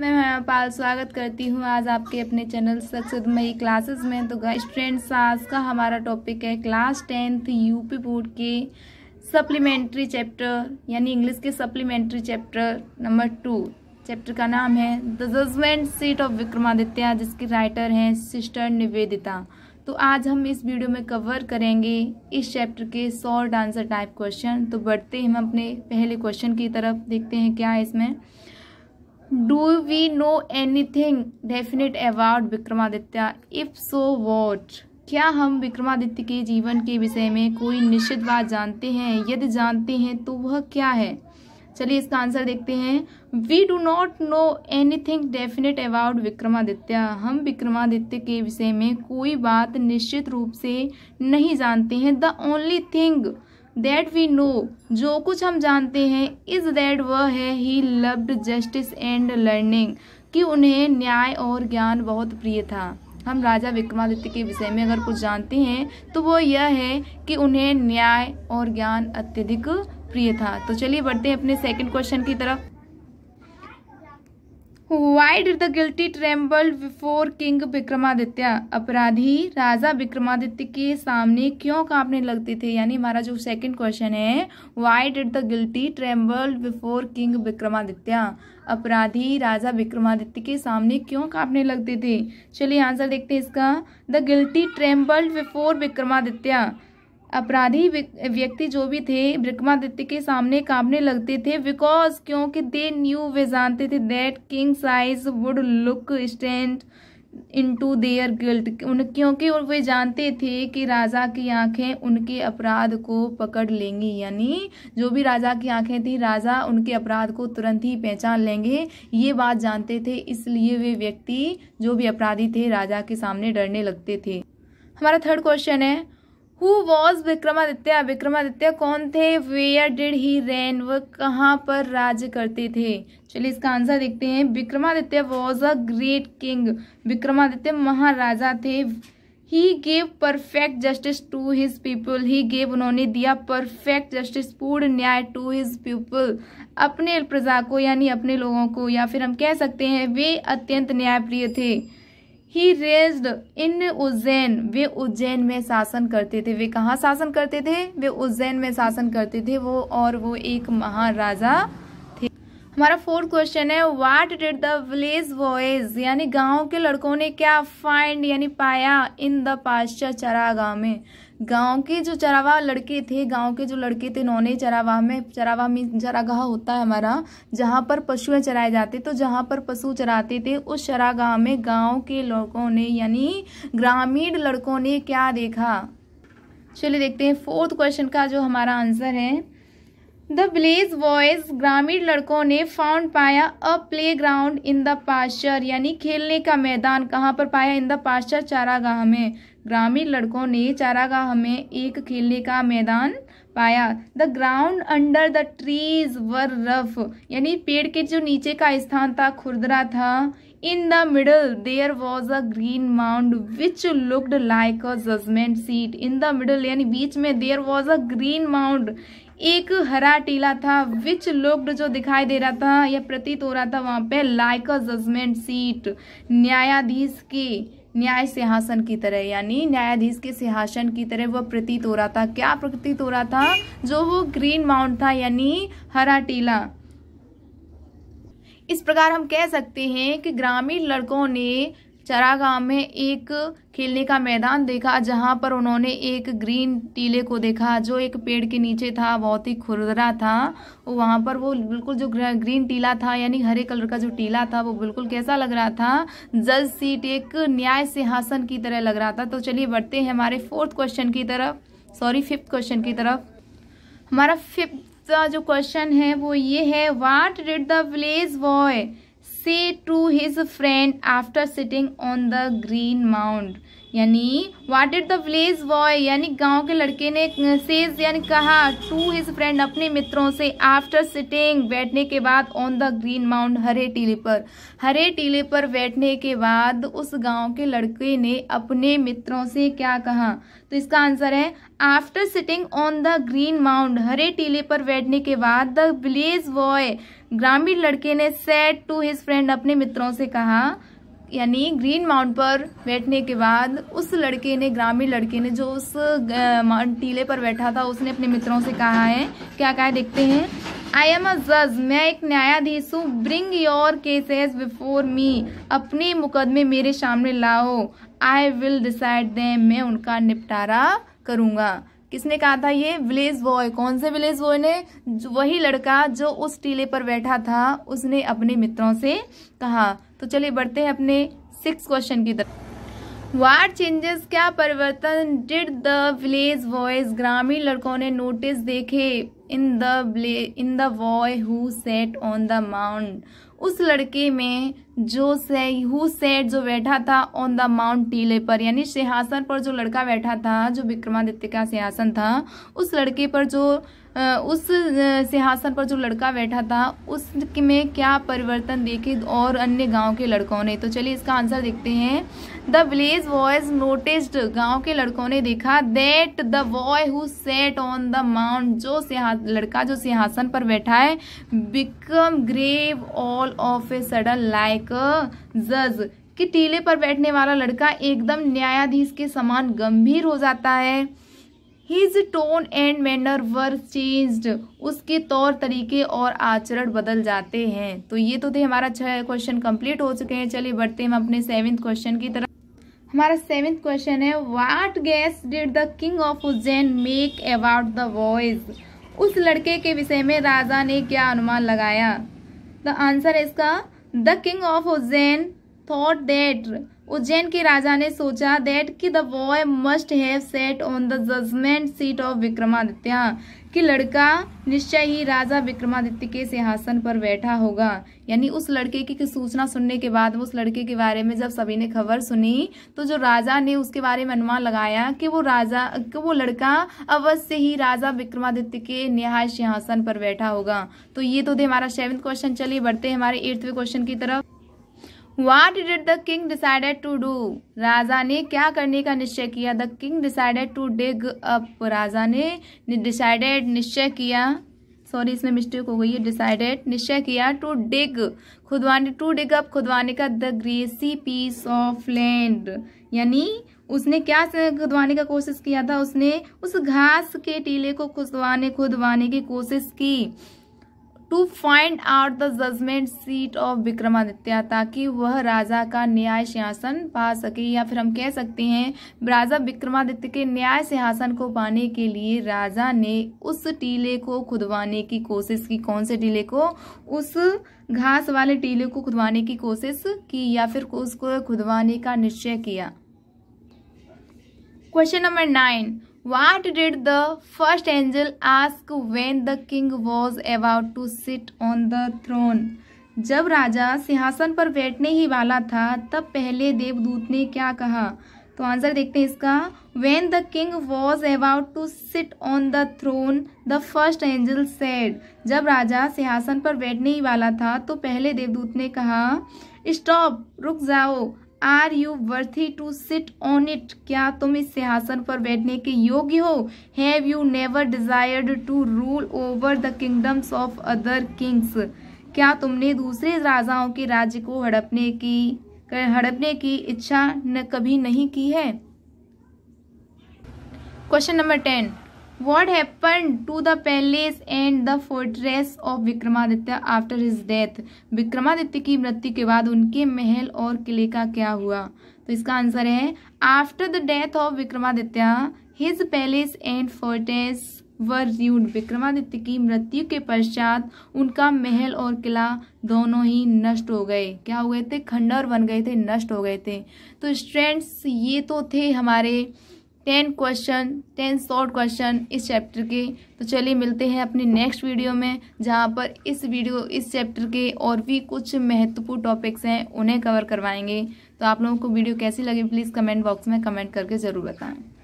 मैं महापाल स्वागत करती हूँ आज आपके अपने चैनल सक्सेसमयी क्लासेस में तो स्टूडेंट्स आज का हमारा टॉपिक है क्लास टेंथ यूपी बोर्ड के सप्लीमेंट्री चैप्टर यानी इंग्लिश के supplementary chapter number two chapter का नाम है the judgement seat of Vikramaditya जिसके राइटर हैं सिस्टर निवेदिता तो आज हम इस वीडियो में कवर करेंगे इस चैप्टर के शॉर्ट आंसर टाइप क्वेश्चन तो बढ़ते हम अपने पहले क्वेश्चन की तरफ देखते हैं क्या है इसमें do we know anything definite about Vikramaditya if so what क्या हम विक्रमादित्य के जीवन के विषय में कोई निश्चित बात जानते हैं यदि जानते हैं तो वह क्या है चलिए इसका आंसर देखते हैं we do not know anything definite about Vikramaditya हम विक्रमादित्य के विषय में कोई बात निश्चित रूप से नहीं जानते हैं the only thing that we know जो कुछ हम जानते हैं इज दैट वह है he loved justice and learning कि उन्हें न्याय और ज्ञान बहुत प्रिय था हम राजा विक्रमादित्य के विषय में अगर कुछ जानते हैं तो वो यह है कि उन्हें न्याय और ज्ञान अत्यधिक प्रिय था तो चलिए बढ़ते हैं अपने सेकंड क्वेश्चन की तरफ why did the guilty tremble before king Vikramaditya अपराधी राजा विक्रमादित्य के सामने क्यों कांपने लगते थे यानी हमारा जो सेकंड क्वेश्चन है why did the guilty tremble before king Vikramaditya अपराधी राजा विक्रमादित्य के सामने क्यों कांपने लगते थे चलिए आंसर देखते हैं इसका the guilty tremble before Vikramaditya अपराधी व्यक्ति जो भी थे ब्रिकमादित्य के सामने कांपने लगते थे बिकॉज क्योंकि दे न्यू वे जानते थे that king's eyes would look straight into their guilt उन क्योंकि वे जानते थे कि राजा की आंखें उनके अपराध को पकड़ लेंगी यानी जो भी राजा की आंखें थी राजा उनके अपराध को तुरंत ही पहचान लेंगे ये बात जानते थे इसलिए वे व्यक्ति जो भी अपराधी थे राजा के सामने डरने लगते थे हमारा थर्ड क्वेश्चन है हु वॉज विक्रमादित्य विक्रमादित्य कौन थे वेयर डिड ही रेन वह कहाँ पर राज करते थे चलिए इसका आंसर देखते हैं Vikramaditya was a great king Vikramaditya महाराजा थे he gave perfect justice to his people he gave उन्होंने दिया परफेक्ट जस्टिस पूर्ण न्याय टू हिज पीपल अपने प्रजा को यानी अपने लोगों को या फिर हम कह सकते हैं वे अत्यंत न्यायप्रिय थे ही रेस्ड इन उज्जैन वे उज्जैन में शासन करते थे वे कहाँ शासन करते थे वे उज्जैन में शासन करते थे वो और वो एक महाराजा थे हमारा फोर्थ क्वेश्चन है what did the village boys यानी गांव के लड़कों ने क्या फाइंड यानी पाया इन द चरा चरागाह में गांव के जो चरावा लड़के थे गांव के जो लड़के थे उन्होंने चरावाह में चरावाह में चरागाह होता है हमारा जहाँ पर पशुएं चराए जाते तो जहाँ पर पशु चराते थे उस चरागाह में गांव के लोगों ने यानी ग्रामीण लड़कों ने क्या देखा चलिए देखते हैं फोर्थ क्वेश्चन का जो हमारा आंसर है द विलेज बॉयज ग्रामीण लड़कों ने फाउंड पाया a playground in the pasture यानी खेलने का मैदान कहाँ पर पाया इन द पास्चर चारागाह में ग्रामीण लड़कों ने चारागाह में एक खेलने का मैदान पाया the ground under the trees were rough यानी पेड़ के जो नीचे का स्थान था खुरदरा था in the middle there was a green mound which looked like a judgement seat in the middle यानी बीच में there was a green mound एक हरा टीला था विच लुकड जो दिखाई दे रहा था या प्रतीत हो रहा था वहाँ पे लाइक अ जजमेंट सीट न्यायाधीश की न्याय सिंहासन की तरह यानी न्यायाधीश के सिंहासन की तरह वह प्रतीत हो रहा था क्या प्रतीत हो रहा था जो वो ग्रीन माउंट था यानी हरा टीला इस प्रकार हम कह सकते हैं कि ग्रामीण लड़कों ने चरागाह में एक खेलने का मैदान देखा जहाँ पर उन्होंने एक ग्रीन टीले को देखा जो एक पेड़ के नीचे था बहुत ही खुरदरा था वहाँ पर वो बिल्कुल जो ग्रीन टीला था यानी हरे कलर का जो टीला था वो बिल्कुल कैसा लग रहा था जज सीट एक न्याय सिंहासन की तरह लग रहा था तो चलिए बढ़ते हैं हमारे फोर्थ क्वेश्चन की तरफ सॉरी फिफ्थ क्वेश्चन की तरफ हमारा फिफ्थ जो क्वेश्चन है वो ये है what did the village boy say to his friend after sitting on the green mound यानी what did the village boy यानी गांव के लड़के ने सेज यानी कहा टू हिज फ्रेंड अपने मित्रों से आफ्टर सिटिंग बैठने के बाद ऑन द ग्रीन माउंड हरे टीले पर हरे टीले पर बैठने के बाद उस गांव के लड़के ने अपने मित्रों से क्या कहा तो इसका आंसर है after sitting on the green mound हरे टीले पर बैठने के बाद द विलेज बॉय ग्रामीण लड़के ने सेट टू हिज फ्रेंड अपने मित्रों से कहा यानी ग्रीन माउंट पर बैठने के बाद उस लड़के ने ग्रामीण लड़के ने जो उस टीले पर बैठा था उसने अपने मित्रों से कहा है क्या कहा है देखते हैं आई एम अ जज मैं एक न्यायाधीश हूँ bring your cases before me अपने मुकदमे मेरे सामने लाओ आई विल डिसाइड देम मैं उनका निपटारा करूँगा किसने कहा था ये विलेज बॉय कौन से विलेज बॉय ने वही लड़का जो उस टीले पर बैठा था उसने अपने मित्रों से कहा तो चलिए बढ़ते हैं अपने सिक्स क्वेश्चन की तरफ वार चेंजेस क्या परिवर्तन डिड द विलेज बॉयज ग्रामीण लड़कों ने नोटिस देखे in the play in the boy who sat on the mound उस लड़के में जो से हु सेट जो बैठा था ऑन द माउंट टीले पर यानी सिंहासन पर जो लड़का बैठा था जो विक्रमादित्य का सिंहासन था उस लड़के पर जो उस सिंहासन पर जो लड़का बैठा था उस में क्या परिवर्तन देखे और अन्य गांव के लड़कों ने तो चलिए इसका आंसर देखते हैं द विलेज बॉयज नोटिस्ड गांव के लड़कों ने देखा that the boy who sat on the mound जो लड़का जो सिंहासन पर बैठा है become grave all of a sudden like जज कि टीले पर बैठने वाला लड़का एकदम न्यायाधीश के समान गंभीर हो जाता है his tone and manner were changed उसके तौर तरीके और आचरण बदल जाते हैं तो ये तो थे हमारा छः क्वेश्चन कंप्लीट हो चुके हैं चलिए बढ़ते हैं हम अपने सेवेंथ क्वेश्चन की तरफ हमारा सेवेंथ क्वेश्चन है what guess did the king of Ujjain make about the voice उस लड़के के विषय में राजा ने क्या अनुमान लगाया द आंसर इसका the king of Ujjain thought that Ujjain के राजा ने सोचा दैट कि the boy must have sat on the judgement seat of Vikramaditya कि लड़का निश्चय ही राजा विक्रमादित्य के सिंहासन पर बैठा होगा यानी उस लड़के की सूचना सुनने के बाद उस लड़के के बारे में जब सभी ने खबर सुनी तो जो राजा ने उसके बारे में अनुमान लगाया कि वो राजा कि वो लड़का अवश्य ही राजा विक्रमादित्य के न्याय सिंहासन पर बैठा होगा तो ये तो थे हमारा सेवन्थ क्वेश्चन चलिए बढ़ते हैं हमारे एट्थवे क्वेश्चन की तरफ what did the king decided to do राजा ने क्या करने का निश्चय किया the king decided to dig up राजा ने डिसाइडेड निश्चय किया सॉरी इसमें मिस्टेक हो गई है डिसाइडेड निश्चय किया टू डिग खुदवाने टू डिग अप खुदवाने का the grassy piece of land यानी उसने क्या खुदवाने का कोशिश किया था उसने उस घास के टीले को खुदवाने खुदवाने की कोशिश की to find out the judgement seat of Vikramaditya ताकि वह राजा का न्याय सिंहासन पा सके या फिर हम कह सकते हैं राजा विक्रमादित्य के न्याय सिंहासन को पाने के लिए राजा ने उस टीले को खुदवाने की कोशिश की कौन से टीले को उस घास वाले टीले को खुदवाने की कोशिश की या फिर उसको खुदवाने का निश्चय किया question number nine What did the first angel ask when the king was about to sit on the throne? जब राजा सिंहासन पर बैठने ही वाला था तब पहले देवदूत ने क्या कहा तो आंसर देखते हैं इसका when the king was about to sit on the throne the first angel said जब राजा सिंहासन पर बैठने ही वाला था तो पहले देवदूत ने कहा स्टॉप रुक जाओ are you worthy to sit on it क्या तुम इस सिंहासन पर बैठने के योग्य हो have you never desired to rule over the kingdoms of other kings क्या तुमने दूसरे राजाओं के राज्य को हड़पने की हड़पने की इच्छा न कभी नहीं की है question number ten what happen to the palace and the fortress of Vikramaditya after his death Vikramaditya की मृत्यु के बाद उनके महल और किले का क्या हुआ तो इसका आंसर है after the death of Vikramaditya his palace and fortress were ruled Vikramaditya की मृत्यु के पश्चात उनका महल और किला दोनों ही नष्ट हो गए क्या हो गए थे खंडर बन गए थे नष्ट हो गए थे तो स्ट्रेंड्स ये तो थे हमारे ten question ten short question इस चैप्टर के तो चलिए मिलते हैं अपने नेक्स्ट वीडियो में जहाँ पर इस वीडियो इस चैप्टर के और भी कुछ महत्वपूर्ण टॉपिक्स हैं उन्हें कवर करवाएंगे तो आप लोगों को वीडियो कैसी लगी प्लीज़ कमेंट बॉक्स में कमेंट करके ज़रूर बताएं